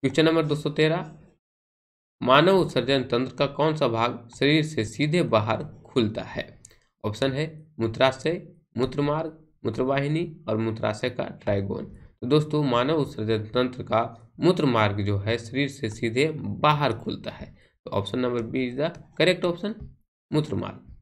question number दो सौ तेरह मानव उत्सर्जन तंत्र का कौन सा भाग शरीर से सीधे बाहर खुलता है ऑप्शन है मूत्राशय मूत्रमार्ग मूत्रवाहिनी और मूत्राशय का ट्राइगोन तो दोस्तों मानव उत्सर्जन तंत्र का मूत्र मार्ग जो है शरीर से सीधे बाहर खुलता है तो option number B is the correct option मूत्र मार्ग